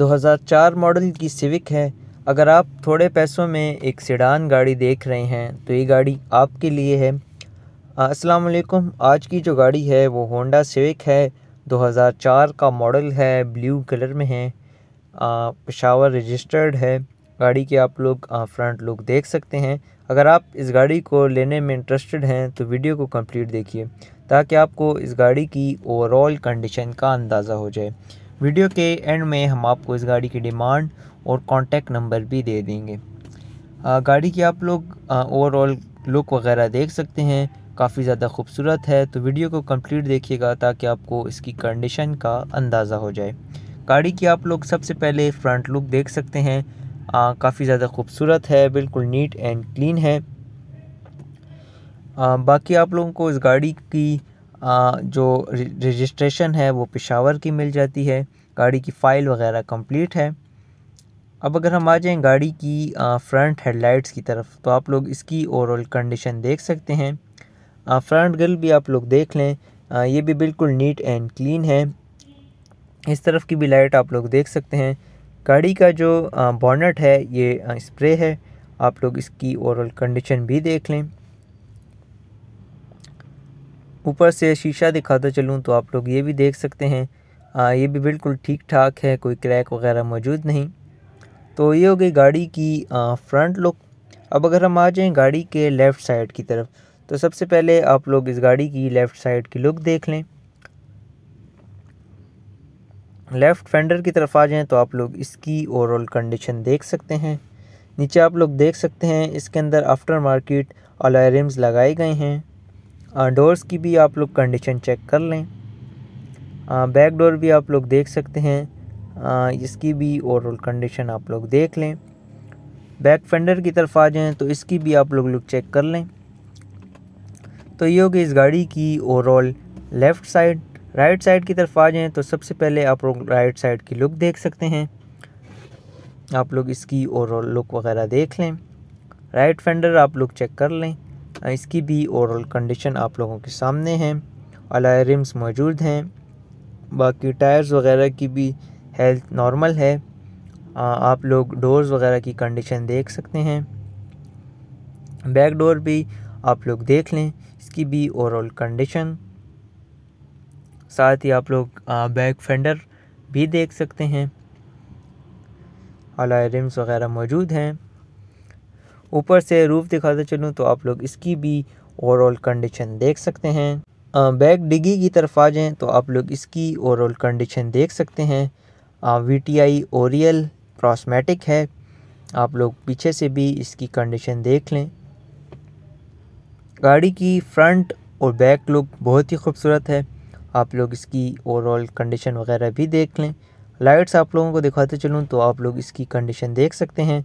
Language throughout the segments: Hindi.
2004 मॉडल की सिविक है अगर आप थोड़े पैसों में एक सीडान गाड़ी देख रहे हैं तो ये गाड़ी आपके लिए है अस्सलाम वालेकुम आज की जो गाड़ी है वो होंडा सिविक है 2004 का मॉडल है ब्लू कलर में है पशावर रजिस्टर्ड है गाड़ी के आप लोग फ्रंट लुक देख सकते हैं अगर आप इस गाड़ी को लेने में इंटरेस्टेड हैं तो वीडियो को कंप्लीट देखिए ताकि आपको इस गाड़ी की ओवरऑल कंडीशन का अंदाज़ा हो जाए वीडियो के एंड में हम आपको इस गाड़ी की डिमांड और कॉन्टेक्ट नंबर भी दे देंगे आ, गाड़ी की आप लोग ओवरऑल लुक वगैरह देख सकते हैं काफ़ी ज़्यादा खूबसूरत है तो वीडियो को कंप्लीट देखिएगा ताकि आपको इसकी कंडीशन का अंदाज़ा हो जाए गाड़ी की आप लोग सबसे पहले फ्रंट लुक देख सकते हैं काफ़ी ज़्यादा खूबसूरत है बिल्कुल नीट एंड क्लीन है आ, बाकी आप लोगों को इस गाड़ी की जो रजिस्ट्रेशन है वो पेशावर की मिल जाती है गाड़ी की फ़ाइल वगैरह कंप्लीट है अब अगर हम आ जाएं गाड़ी की फ्रंट हेडलाइट्स की तरफ तो आप लोग इसकी ओवरऑल कंडीशन देख सकते हैं फ्रंट ग्रिल भी आप लोग देख लें ये भी बिल्कुल नीट एंड क्लीन है इस तरफ की भी लाइट आप लोग देख सकते हैं गाड़ी का जो बॉनट है ये स्प्रे है आप लोग इसकी ओवरऑल कंडीशन भी देख लें ऊपर से शीशा दिखाता चलूँ तो आप लोग ये भी देख सकते हैं आ, ये भी बिल्कुल ठीक ठाक है कोई क्रैक वगैरह मौजूद नहीं तो ये हो गई गाड़ी की आ, फ्रंट लुक अब अगर हम आ जाएँ गाड़ी के लेफ़्ट साइड की तरफ तो सबसे पहले आप लोग इस गाड़ी की लेफ़्ट साइड की लुक देख लें लेफ़्ट फेंडर की तरफ आ जाएँ तो आप लोग इसकी ओवरऑल कंडीशन देख सकते हैं नीचे आप लोग देख सकते हैं इसके अंदर आफ्टर मार्केट अलायरम्स लगाए गए हैं डोर्स की भी आप लोग कंडीशन चेक कर लें बैक डोर भी आप लोग देख सकते हैं इसकी भी ओवरऑल कंडीशन आप लोग देख लें बैक फेंडर की तरफ आ जाएं तो इसकी भी आप लोग लुक चेक कर लें तो ये होगी इस गाड़ी की overall left side right side की तरफ आ जाएं तो सबसे पहले आप लोग राइट साइड की लुक देख सकते हैं आप लोग इसकी ओवरऑल लुक वगैरह देख लें राइट फेंडर आप लोग चेक कर लें इसकी भी ओवरऑल कंडीशन आप लोगों के सामने हैं अलाय रिम्स मौजूद हैं बाकी टायर्स वगैरह की भी हेल्थ नॉर्मल है आप लोग डोर्स वगैरह की कंडीशन देख सकते हैं बैक डोर भी आप लोग देख लें इसकी भी ओवरऑल कंडीशन साथ ही आप लोग बैक फेंडर भी देख सकते हैं अलाय रिम्स वगैरह मौजूद हैं ऊपर से रूफ दिखाते चलूँ तो आप लोग इसकी भी ओवरऑल कंडीशन देख सकते हैं बैक डिगी की तरफ आ जाएँ तो आप लोग इसकी ओवरऑल कंडीशन देख सकते हैं वी टी आई ओरियल प्रॉस्मेटिक है आप लोग पीछे से भी इसकी कंडीशन देख लें गाड़ी की फ्रंट और बैक लुक बहुत ही खूबसूरत है आप लोग इसकी ओवरऑल कंडीशन वगैरह भी देख लें लाइट्स आप लोगों को दिखाते चलूँ तो आप लोग इसकी कंडीशन देख सकते हैं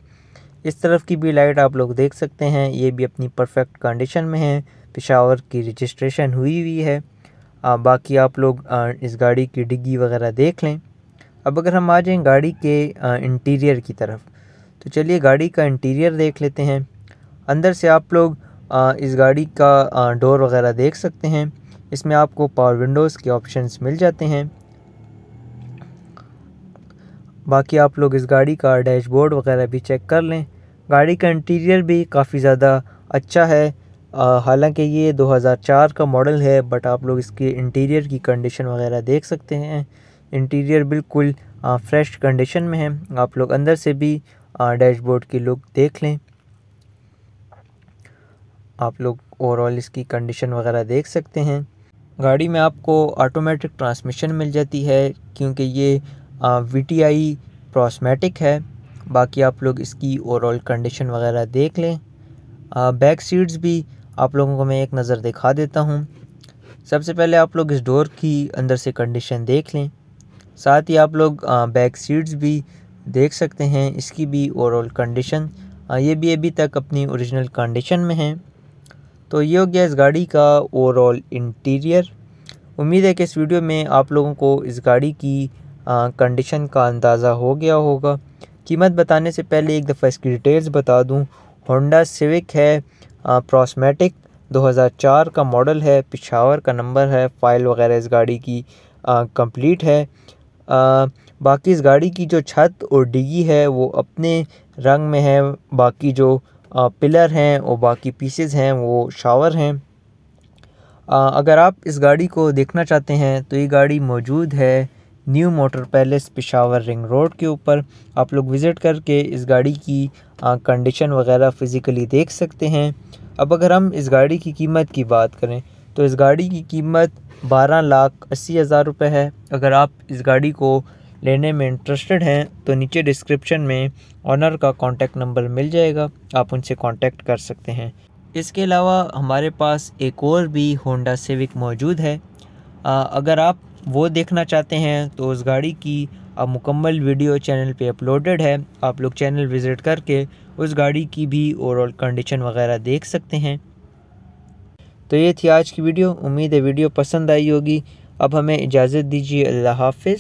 इस तरफ की भी लाइट आप लोग देख सकते हैं ये भी अपनी परफेक्ट कंडीशन में है पिशावर की रजिस्ट्रेशन हुई हुई है आ, बाकी आप लोग आ, इस गाड़ी की डिग्गी वगैरह देख लें अब अगर हम आ जाएँ गाड़ी के आ, इंटीरियर की तरफ तो चलिए गाड़ी का इंटीरियर देख लेते हैं अंदर से आप लोग आ, इस गाड़ी का डोर वगैरह देख सकते हैं इसमें आपको पावर विंडोज़ के ऑप्शंस मिल जाते हैं बाकी आप लोग इस गाड़ी का डैशबोर्ड वगैरह भी चेक कर लें गाड़ी का इंटीरियर भी काफ़ी ज़्यादा अच्छा है हालांकि ये 2004 का मॉडल है बट आप लोग इसके इंटीरियर की कंडीशन वगैरह देख सकते हैं इंटीरियर बिल्कुल फ्रेश कंडीशन में है आप लोग अंदर से भी डैशबोर्ड की लुक देख लें आप लोग ओवरऑल इसकी कंडीशन वगैरह देख सकते हैं गाड़ी में आपको ऑटोमेटिक ट्रांसमिशन मिल जाती है क्योंकि ये वी टी आई प्रॉस्मेटिक है बाकी आप लोग इसकी ओवरऑल कंडीशन वगैरह देख लें बैक सीट्स भी आप लोगों को मैं एक नज़र दिखा देता हूँ सबसे पहले आप लोग इस डोर की अंदर से कंडीशन देख लें साथ ही आप लोग बैक सीट्स भी देख सकते हैं इसकी भी ओवरऑल कंडीशन ये भी अभी तक अपनी ओरिजिनल कंडीशन में है तो ये हो गया इस गाड़ी का ओवरऑल इंटीरियर उम्मीद है कि इस वीडियो में आप लोगों को इस गाड़ी की कंडीशन का अंदाज़ा हो गया होगा कीमत बताने से पहले एक दफ़ा इसकी डिटेल्स बता दूं होंडा सिविक है प्रॉस्मेटिक 2004 का मॉडल है पिशावर का नंबर है फ़ाइल वगैरह इस गाड़ी की कंप्लीट है आ, बाकी इस गाड़ी की जो छत और डिगी है वो अपने रंग में है बाकी जो आ, पिलर हैं और बाकी पीसेज हैं वो शावर हैं अगर आप इस गाड़ी को देखना चाहते हैं तो ये गाड़ी मौजूद है new motor palace Peshawar ring road के ऊपर आप लोग विज़िट करके इस गाड़ी की कंडीशन वगैरह फ़िज़िकली देख सकते हैं अब अगर हम इस गाड़ी की कीमत की बात करें तो इस गाड़ी की कीमत बारह लाख अस्सी हज़ार रुपये है अगर आप इस गाड़ी को लेने में इंटरेस्टेड हैं तो नीचे डिस्क्रिप्शन में ऑनर का कॉन्टैक्ट नंबर मिल जाएगा आप उनसे कॉन्टैक्ट कर सकते हैं इसके अलावा हमारे पास एक और भी होंडा सेविक मौजूद है आ, अगर आप वो देखना चाहते हैं तो उस गाड़ी की अब मुकम्मल वीडियो चैनल पे अपलोडेड है आप लोग चैनल विज़िट करके उस गाड़ी की भी ओवरऑल कंडीशन वगैरह देख सकते हैं तो ये थी आज की वीडियो उम्मीद है वीडियो पसंद आई होगी अब हमें इजाज़त दीजिए अल्लाह हाफिज़